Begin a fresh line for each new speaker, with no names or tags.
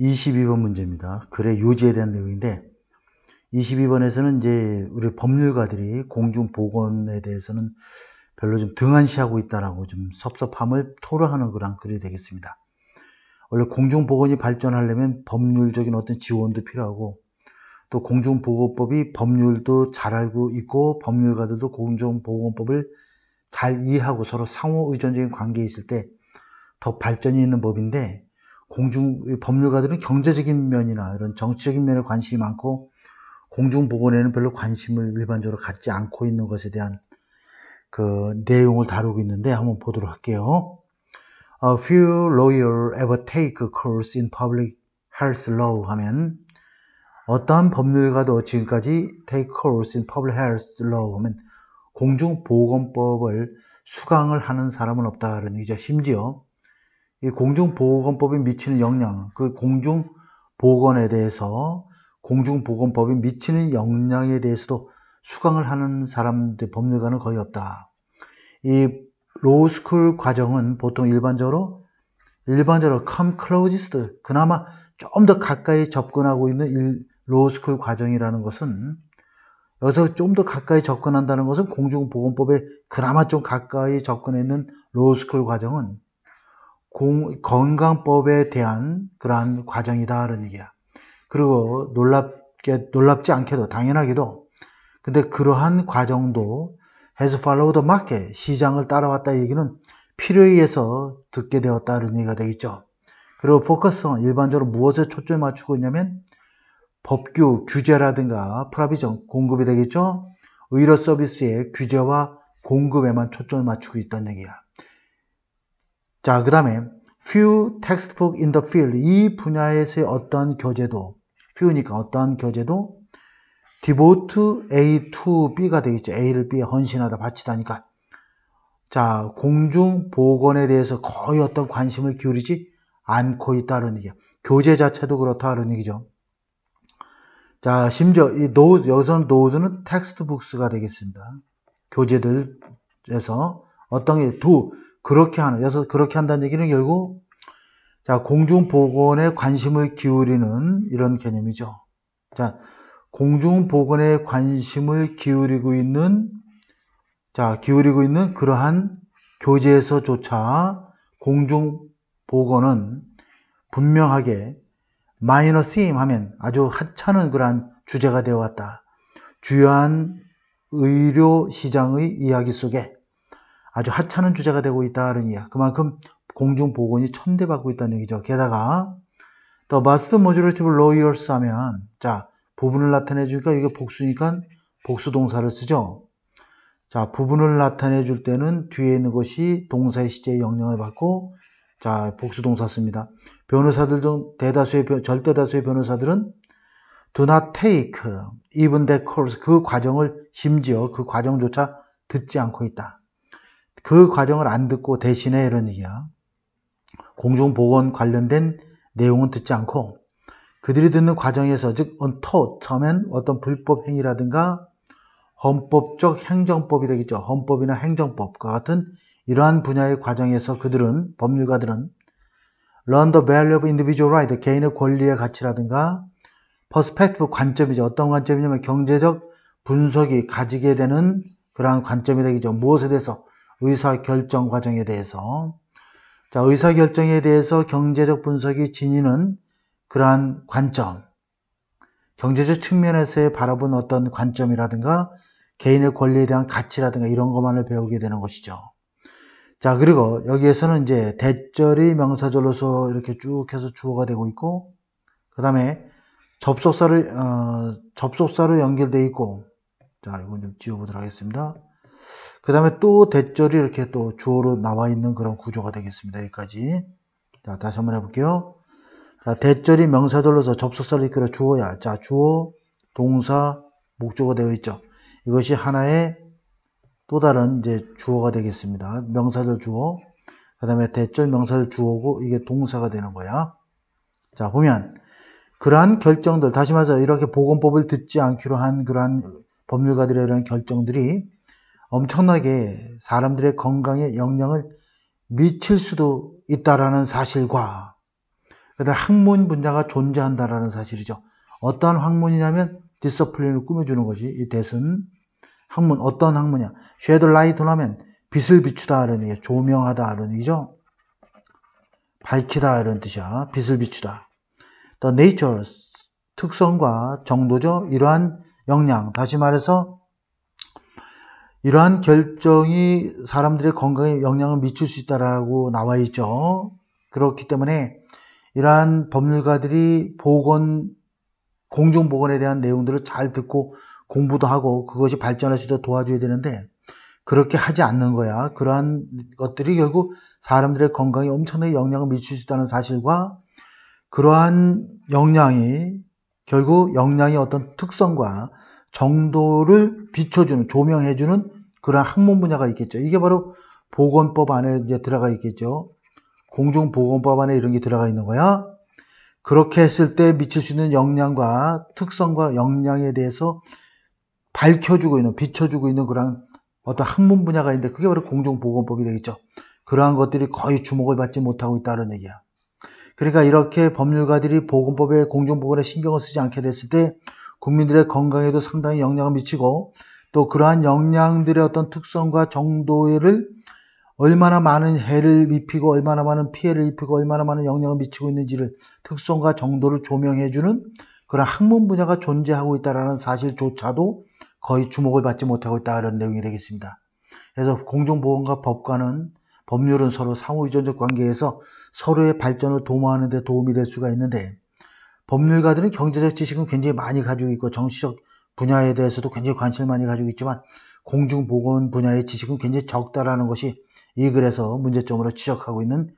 22번 문제입니다. 글의 요지에 대한 내용인데 22번에서는 이제 우리 법률가들이 공중 보건에 대해서는 별로 좀 등한시하고 있다라고 좀 섭섭함을 토로하는 그런 글이 되겠습니다. 원래 공중 보건이 발전하려면 법률적인 어떤 지원도 필요하고 또 공중 보건법이 법률도 잘 알고 있고 법률가들도 공중 보건법을 잘 이해하고 서로 상호 의존적인 관계에 있을 때 더 발전이 있는 법인데 공중 법률가들은 경제적인 면이나 이런 정치적인 면에 관심이 많고 공중 보건에는 별로 관심을 일반적으로 갖지 않고 있는 것에 대한 그 내용을 다루고 있는데 한번 보도록 할게요. A few lawyers ever take a course in public health law 하면 어떠한 법률가도 지금까지 take course in public health law 하면 공중보건법을 수강을 하는 사람은 없다. 그러는 이제 심지어 이 공중보건법이 미치는 영향, 그 공중보건에 대해서 공중보건법이 미치는 영향에 대해서도 수강을 하는 사람들 법률가는 거의 없다. 이 로스쿨 과정은 보통 일반적으로 일반적으로 컴클로지스트 그나마 좀 더 가까이 접근하고 있는 일, 로스쿨 과정이라는 것은 여기서 좀 더 가까이 접근한다는 것은 공중보건법에 그나마 좀 가까이 접근해 있는 로스쿨 과정은 공, 건강법에 대한 그러한 과정이다. 그런 얘기야. 그리고 놀랍게, 놀랍지 않게도, 당연하게도, 근데 그러한 과정도 has followed the market, 시장을 따라왔다 얘기는 필요에 의해서 듣게 되었다. 이런 얘기가 되겠죠. 그리고 포커스는 일반적으로 무엇에 초점을 맞추고 있냐면 법규, 규제라든가 프라비전, 공급이 되겠죠. 의료 서비스의 규제와 공급에만 초점을 맞추고 있다는 얘기야. 자, 그 다음에 few textbook in the field 이 분야에서의 어떠한 교재도 few니까 어떠한 교재도 devote A to B가 되겠죠. A를 B에 헌신하다 바치다니까. 자, 공중 보건에 대해서 거의 어떤 관심을 기울이지 않고 있다는 얘기야. 교재 자체도 그렇다는 얘기죠. 자, 심지어 이 노즈, 여기서는 노즈는 텍스트북스가 되겠습니다. 교재들에서 어떤 게 두, 그렇게 하는, 여기 그렇게 한다는 얘기는 결국 자, 공중보건에 관심을 기울이는 이런 개념이죠. 자, 공중보건에 관심을 기울이고 있는, 자, 기울이고 있는 그러한 교재에서조차 공중보건은 분명하게 마이너스 임 하면 아주 하찮은 그러한 주제가 되어 왔다. 주요한 의료 시장의 이야기 속에 아주 하찮은 주제가 되고 있다는 이야. 그만큼 공중 보건이 천대받고 있다는 얘기죠. 게다가 더 마스터 모듈 t m a 로이얼스 하면 자 부분을 나타내 주니까 이게 복수니까 복수 동사를 쓰죠. 자 부분을 나타내 줄 때는 뒤에 있는 것이 동사의 시제에 영향을 받고 자 복수 동사 씁니다. 변호사들 중 대다수의 절대 다수의 변호사들은 do not take even that course 그 과정을 심지어 그 과정조차 듣지 않고 있다. 그 과정을 안 듣고 대신에 이런 얘기야. 공중보건 관련된 내용은 듣지 않고 그들이 듣는 과정에서 즉 언토 처음엔 어떤 불법 행위라든가 헌법적 행정법이 되겠죠. 헌법이나 행정법과 같은 이러한 분야의 과정에서 그들은 법률가들은 learn the value of individual right 개인의 권리의 가치라든가 perspective 관점이죠. 어떤 관점이냐면 경제적 분석이 가지게 되는 그러한 관점이 되겠죠. 무엇에 대해서 의사결정 과정에 대해서 자, 의사결정에 대해서 경제적 분석이 지니는 그러한 관점, 경제적 측면에서의 바라본 어떤 관점이라든가 개인의 권리에 대한 가치라든가 이런 것만을 배우게 되는 것이죠. 자, 그리고 여기에서는 이제 대절이 명사절로서 이렇게 쭉 해서 주어가 되고 있고, 그 다음에 접속사를, 어, 접속사로 연결되어 있고, 자, 이건 좀 지워보도록 하겠습니다. 그 다음에 또 대절이 이렇게 또 주어로 나와 있는 그런 구조가 되겠습니다. 여기까지. 자, 다시 한번 해볼게요. 자, 대절이 명사절로서 접속사를 이끌어 주어야. 자, 주어, 동사, 목적어 되어 있죠. 이것이 하나의 또 다른 이제 주어가 되겠습니다. 명사절 주어. 그 다음에 대절 명사절 주어고 이게 동사가 되는 거야. 자, 보면 그러한 결정들, 다시 말해서 이렇게 보건법을 듣지 않기로 한 그러한 법률가들의 이런 결정들이 엄청나게 사람들의 건강에 영향을 미칠 수도 있다라는 사실과 그다음 학문 분야가 존재한다라는 사실이죠. 어떠한 학문이냐면 디스플린을 꾸며주는 것이 이 대선 학문 어떤 학문이야? 쉐드 라이트라면 빛을 비추다 하는 얘기, 조명하다 하는 얘기죠. 밝히다 이런 뜻이야. 빛을 비추다. 또 h e n a t u r e 특성과 정도죠. 이러한 역량 다시 말해서 이러한 결정이 사람들의 건강에 영향을 미칠 수 있다라고 나와 있죠. 그렇기 때문에 이러한 법률가들이 보건 공중 보건에 대한 내용들을 잘 듣고 공부도 하고 그것이 발전할 수 있도록 도와줘야 되는데 그렇게 하지 않는 거야. 그러한 것들이 결국 사람들의 건강에 엄청나게 영향을 미칠 수 있다는 사실과 그러한 영향이 결국 영향의 어떤 특성과 정도를 비춰주는, 조명해주는 그러한 학문 분야가 있겠죠. 이게 바로 보건법 안에 이제 들어가 있겠죠. 공중보건법 안에 이런 게 들어가 있는 거야. 그렇게 했을 때 미칠 수 있는 영향과 특성과 영향에 대해서 밝혀주고 있는, 비춰주고 있는 그런 어떤 학문 분야가 있는데 그게 바로 공중보건법이 되겠죠. 그러한 것들이 거의 주목을 받지 못하고 있다는 얘기야. 그러니까 이렇게 법률가들이 보건법의 공중보건에 신경을 쓰지 않게 됐을 때 국민들의 건강에도 상당히 영향을 미치고 또 그러한 영향들의 어떤 특성과 정도를 얼마나 많은 해를 입히고 얼마나 많은 피해를 입히고 얼마나 많은 영향을 미치고 있는지를 특성과 정도를 조명해주는 그런 학문 분야가 존재하고 있다라는 사실조차도 거의 주목을 받지 못하고 있다 이런 내용이 되겠습니다. 그래서 공중보험과 법관은 법률은 서로 상호의존적 관계에서 서로의 발전을 도모하는 데 도움이 될 수가 있는데 법률가들은 경제적 지식은 굉장히 많이 가지고 있고 정치적 분야에 대해서도 굉장히 관심을 많이 가지고 있지만 공중보건 분야의 지식은 굉장히 적다라는 것이 이 글에서 문제점으로 지적하고 있는